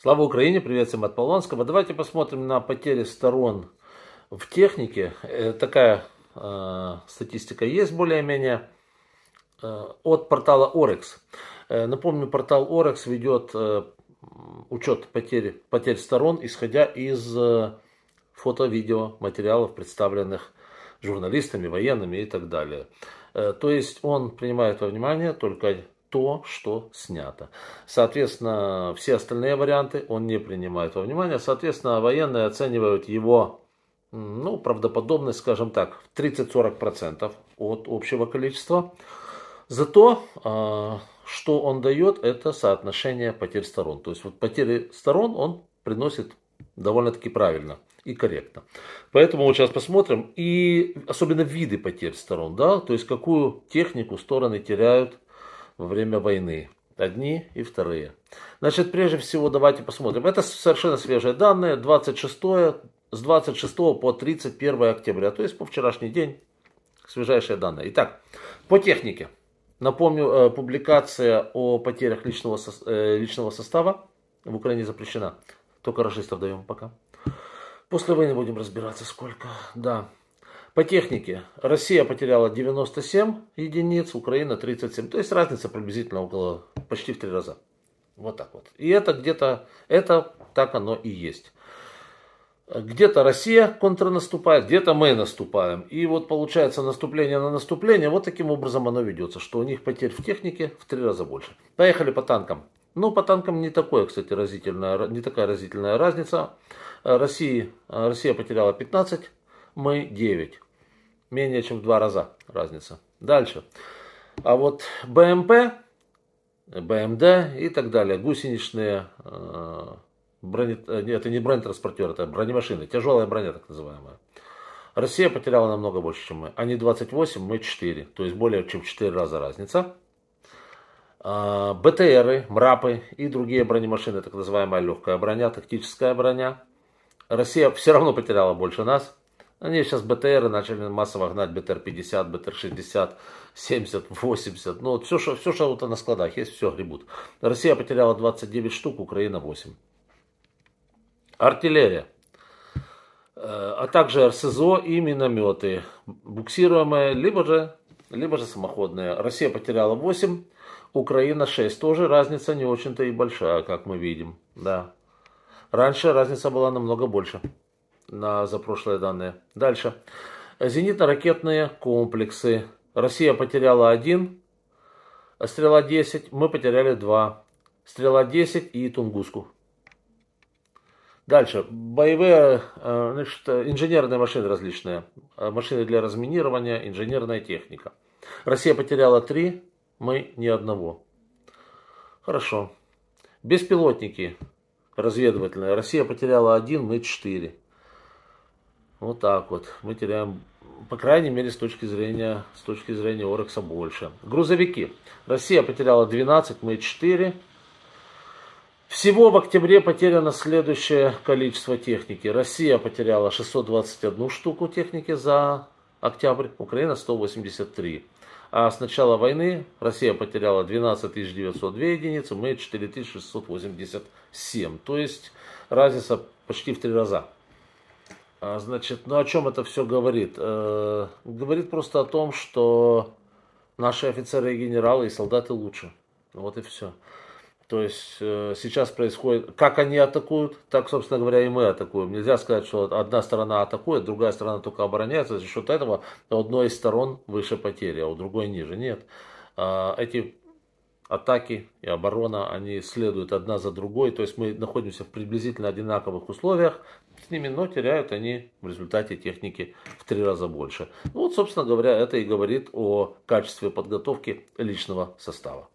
Слава Украине, привет всем от Полонского. Давайте посмотрим на потери сторон в технике. Э, такая э, статистика есть более-менее э, от портала Orex. Э, напомню, портал Orex ведет э, учет потерь, потерь сторон, исходя из э, фото-видео материалов, представленных журналистами, военными и так далее. Э, то есть он принимает во внимание только то, что снято. Соответственно, все остальные варианты он не принимает во внимание. Соответственно, военные оценивают его ну, правдоподобность, скажем так, в 30-40% от общего количества. Зато, а, что он дает, это соотношение потерь сторон. То есть вот потери сторон он приносит довольно-таки правильно и корректно. Поэтому вот сейчас посмотрим. И особенно виды потерь сторон, да, то есть какую технику стороны теряют во время войны. Одни и вторые. Значит, прежде всего, давайте посмотрим. Это совершенно свежие данные. 26, с 26 по 31 октября, то есть по вчерашний день. Свежайшие данные. Итак, по технике. Напомню, э, публикация о потерях личного, э, личного состава в Украине запрещена. Только расистов даем пока. После войны будем разбираться, сколько. Да. По технике Россия потеряла 97 единиц, Украина 37. То есть разница приблизительно около почти в три раза. Вот так вот. И это где-то, это так оно и есть. Где-то Россия контрнаступает, где-то мы наступаем. И вот получается наступление на наступление, вот таким образом оно ведется, что у них потерь в технике в три раза больше. Поехали по танкам. Ну, по танкам не, такое, кстати, разительная, не такая разительная разница. России, Россия потеряла 15, мы 9. Менее чем в два раза разница. Дальше. А вот БМП, БМД и так далее, гусеничные, э, броне, э, это не бронетранспортеры, это бронемашины, тяжелая броня так называемая. Россия потеряла намного больше, чем мы. Они 28, мы 4. То есть более чем в 4 раза разница. А, БТРы, МРАПы и другие бронемашины, так называемая легкая броня, тактическая броня. Россия все равно потеряла больше нас. Они сейчас БТРы начали массово гнать, БТР-50, БТР-60, 70, 80. Ну, вот все, что, все, что вот на складах есть, все гребут. Россия потеряла 29 штук, Украина 8. Артиллерия. Э, а также РСЗО и минометы. Буксируемые, либо же, либо же самоходные. Россия потеряла 8, Украина 6. Тоже разница не очень-то и большая, как мы видим. Да. Раньше разница была намного больше на, за прошлые данные. Дальше. Зенитно-ракетные комплексы. Россия потеряла один, стрела 10, мы потеряли два. Стрела 10 и Тунгуску. Дальше. Боевые, э, значит, инженерные машины различные. Э, машины для разминирования, инженерная техника. Россия потеряла три, мы ни одного. Хорошо. Беспилотники разведывательные. Россия потеряла один, мы четыре. Вот так вот. Мы теряем, по крайней мере, с точки зрения, с точки зрения Орекса больше. Грузовики. Россия потеряла 12, мы 4. Всего в октябре потеряно следующее количество техники. Россия потеряла 621 штуку техники за октябрь, Украина 183. А с начала войны Россия потеряла 12 902 единицы, мы 4687. То есть разница почти в три раза. А, значит, ну о чем это все говорит? Э, говорит просто о том, что наши офицеры и генералы, и солдаты лучше. Вот и все. То есть э, сейчас происходит, как они атакуют, так, собственно говоря, и мы атакуем. Нельзя сказать, что одна сторона атакует, другая сторона только обороняется. За счет этого а у одной из сторон выше потери, а у другой ниже. Нет. А, эти атаки и оборона, они следуют одна за другой. То есть мы находимся в приблизительно одинаковых условиях с ними, но теряют они в результате техники в три раза больше. Ну, вот, собственно говоря, это и говорит о качестве подготовки личного состава.